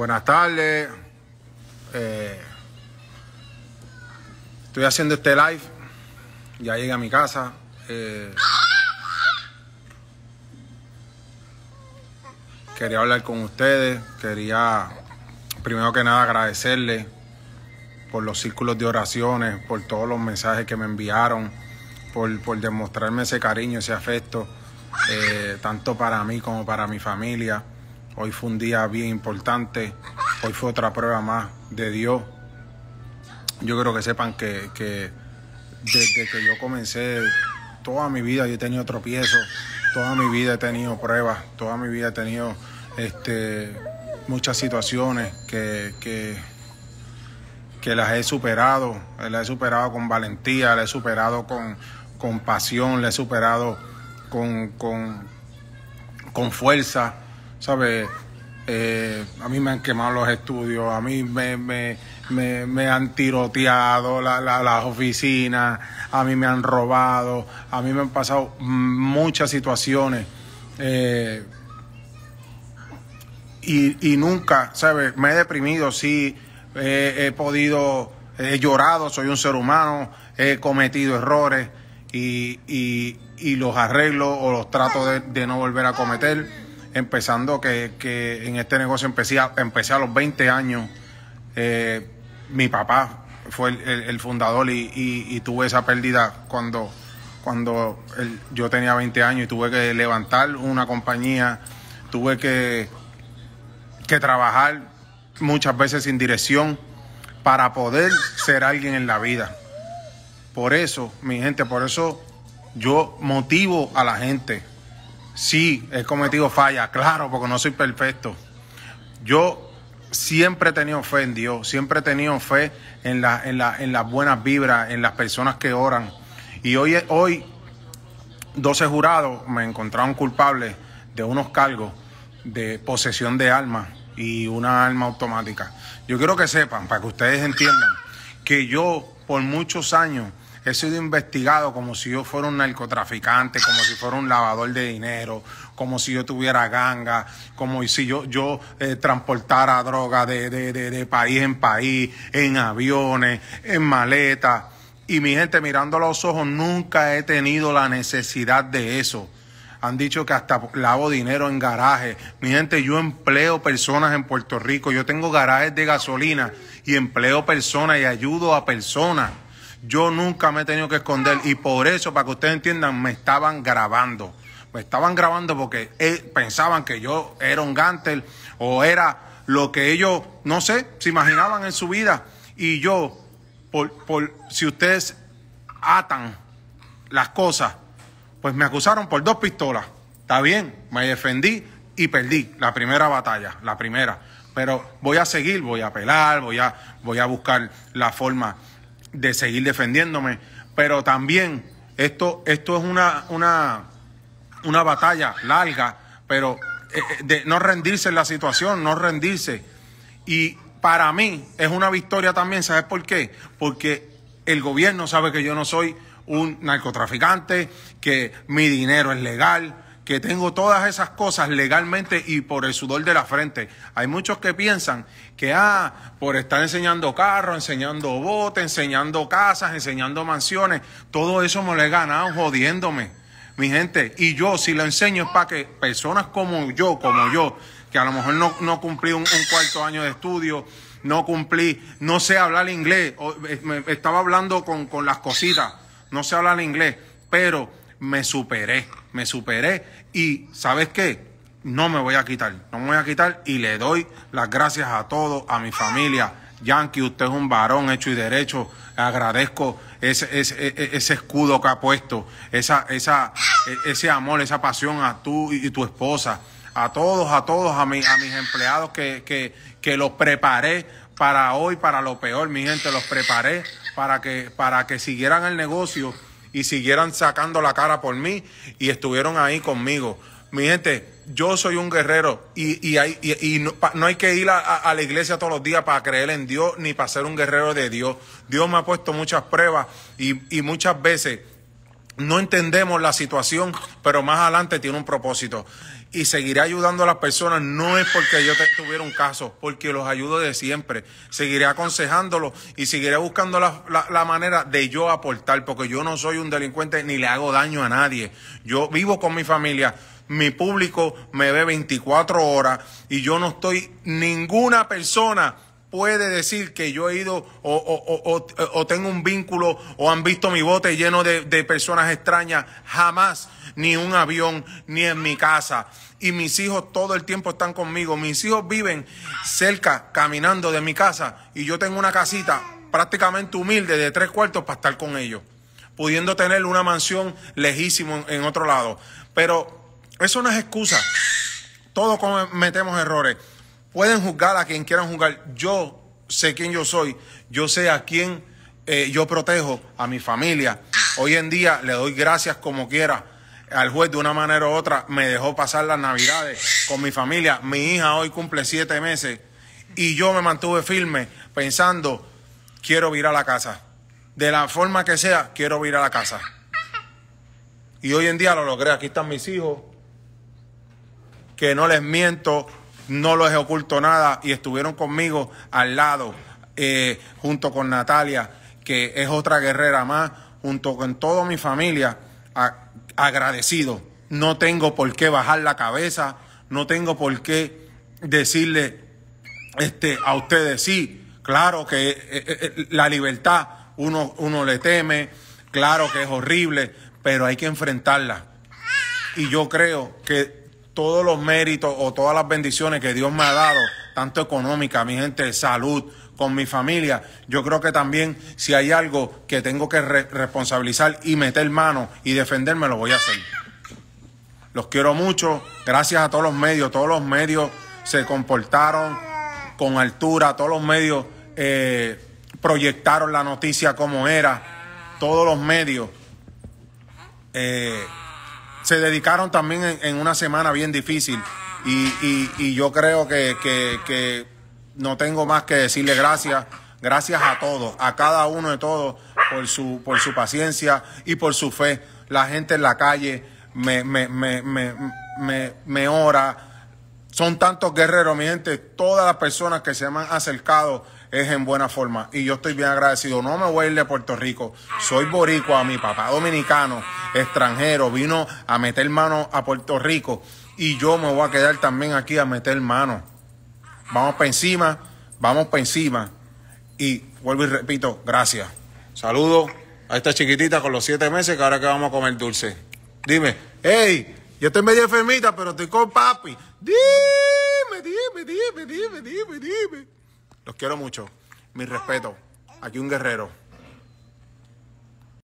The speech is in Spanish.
Buenas tardes. Eh, estoy haciendo este live. Ya llegué a mi casa. Eh, quería hablar con ustedes. Quería, primero que nada, agradecerles por los círculos de oraciones, por todos los mensajes que me enviaron, por, por demostrarme ese cariño, ese afecto, eh, tanto para mí como para mi familia. Hoy fue un día bien importante. Hoy fue otra prueba más de Dios. Yo creo que sepan que, desde que yo comencé, toda mi vida yo he tenido tropiezos, toda mi vida he tenido pruebas, toda mi vida he tenido este, muchas situaciones que, que, las he superado. Las he superado con valentía, las he superado con, pasión, las he superado con, con, con fuerza ¿sabes? Eh, a mí me han quemado los estudios, a mí me, me, me, me han tiroteado la, la, las oficinas, a mí me han robado, a mí me han pasado muchas situaciones. Eh, y, nunca, ¿sabes? Me he deprimido, sí, he podido, he llorado, soy un ser humano, he cometido errores y, y, y los arreglo o los trato de, de no volver a cometer empezando que, en este negocio empecé a, empecé a los 20 años. Eh, mi papá fue el, fundador y, tuve esa pérdida cuando, cuando yo tenía 20 años y tuve que levantar una compañía, tuve que, que trabajar muchas veces sin dirección para poder ser alguien en la vida. Por eso, mi gente, por eso yo motivo a la gente Sí, he cometido fallas, claro, porque no soy perfecto. Yo siempre he tenido fe en Dios, siempre he tenido fe en, la, en, la, en las buenas vibras, en las personas que oran. Y hoy, hoy 12 jurados me encontraron culpable de unos cargos de posesión de armas y una arma automática. Yo quiero que sepan, para que ustedes entiendan, que yo por muchos años he sido investigado como si yo fuera un narcotraficante, como si fuera un lavador de dinero, como si yo tuviera ganga, como si yo, yo eh, transportara droga de, de, de, país en país, en aviones, en maletas. Y mi gente, mirando los ojos, nunca he tenido la necesidad de eso. Han dicho que hasta lavo dinero en garajes. Mi gente, yo empleo personas en Puerto Rico. Yo tengo garajes de gasolina y empleo personas y ayudo a personas. Yo nunca me he tenido que esconder y por eso, para que ustedes entiendan, me estaban grabando. Me estaban grabando porque eh, pensaban que yo era un gantel o era lo que ellos, no sé, se imaginaban en su vida. Y yo, por, por si ustedes atan las cosas, pues me acusaron por dos pistolas. Está bien, me defendí y perdí la primera batalla, la primera. Pero voy a seguir, voy a apelar, voy a, voy a buscar la forma de seguir defendiéndome. Pero también esto, esto es una, una, una batalla larga, pero eh, eh, de no rendirse en la situación, no rendirse. Y para mí es una victoria también, ¿sabes por qué? Porque el gobierno sabe que yo no soy un narcotraficante, que mi dinero es legal, que tengo todas esas cosas legalmente y por el sudor de la frente. Hay muchos que piensan que, ah, por estar enseñando carros, enseñando bote enseñando casas, enseñando mansiones, todo eso me lo he ganado jodiéndome, mi gente. Y yo, si lo enseño es para que personas como yo, como yo, que a lo mejor no, cumplí un, cuarto año de estudio, no cumplí, no sé hablar inglés, eh, estaba hablando con, con las cositas, no sé hablar inglés, pero me superé, me superé y ¿sabes qué? No me voy a quitar, no me voy a quitar y le doy las gracias a todos, a mi familia. Yankee, usted es un varón hecho y derecho. Agradezco ese, ese, e, e, ese escudo que ha puesto, esa, esa, e, ese amor, esa pasión a tú y tu esposa, a todos, a todos, a, mi, a mis empleados que, que, que los preparé para hoy, para lo peor, mi gente, los preparé para que, para que siguieran el negocio y siguieran sacando la cara por mí y estuvieron ahí conmigo. Mi gente, yo soy un guerrero y, no, hay que ir a, la iglesia todos los días para creer en Dios ni para ser un guerrero de Dios. Dios me ha puesto muchas pruebas y, y muchas veces no entendemos la situación, pero más adelante tiene un propósito y seguiré ayudando a las personas. No es porque yo tuviera un caso, porque los ayudo de siempre. Seguiré aconsejándolos y seguiré buscando la, la, manera de yo aportar, porque yo no soy un delincuente ni le hago daño a nadie. Yo vivo con mi familia. Mi público me ve 24 horas y yo no estoy ninguna persona puede decir que yo he ido o, tengo un vínculo o han visto mi bote lleno de, personas extrañas. Jamás, ni un avión, ni en mi casa. Y mis hijos todo el tiempo están conmigo. Mis hijos viven cerca, caminando de mi casa. Y yo tengo una casita prácticamente humilde de tres cuartos para estar con ellos. Pudiendo tener una mansión lejísimo en otro lado. Pero eso no es excusa. Todos cometemos errores. Pueden juzgar a quien quieran juzgar. Yo sé quién yo soy. Yo sé a quién eh, yo protejo, a mi familia. Hoy en día le doy gracias como quiera al juez de una manera u otra. Me dejó pasar las navidades con mi familia. Mi hija hoy cumple siete meses y yo me mantuve firme pensando, quiero ir a la casa. De la forma que sea, quiero ir a la casa. Y hoy en día lo logré. Aquí están mis hijos. Que no les miento, no les oculto nada y estuvieron conmigo al lado, eh, junto con Natalia, que es otra guerrera más, junto con toda mi familia, agradecido. No tengo por qué bajar la cabeza, no tengo por qué decirle este, a ustedes, sí, claro que eh, eh, la libertad uno, uno le teme, claro que es horrible, pero hay que enfrentarla. Y yo creo que todos los méritos o todas las bendiciones que Dios me ha dado, tanto económica, mi gente, salud, con mi familia, yo creo que también si hay algo que tengo que responsabilizar y meter mano y defenderme, lo voy a hacer. Los quiero mucho, gracias a todos los medios, todos los medios se comportaron con altura, todos los medios eh, proyectaron la noticia como era, todos los medios. Eh, se dedicaron también en, una semana bien difícil. Y, yo creo que, no tengo más que decirle gracias. Gracias a todos, a cada uno de todos, por su, por su paciencia y por su fe. La gente en la calle me, me, me, me, me, me ora. Son tantos guerreros, mi gente. Todas las personas que se me han acercado es en buena forma. Y yo estoy bien agradecido. No me voy a ir de Puerto Rico. Soy boricua, mi papá dominicano, extranjero, vino a meter mano a Puerto Rico. Y yo me voy a quedar también aquí a meter mano. Vamos para encima, vamos para encima. Y vuelvo y repito, gracias. Saludo a esta chiquitita con los siete meses que ahora que vamos a comer dulce. Dime, hey, yo estoy medio enfermita, pero estoy con papi. Dime, dime, dime, dime, dime, dime. Los quiero mucho. Mi respeto. Aquí un guerrero.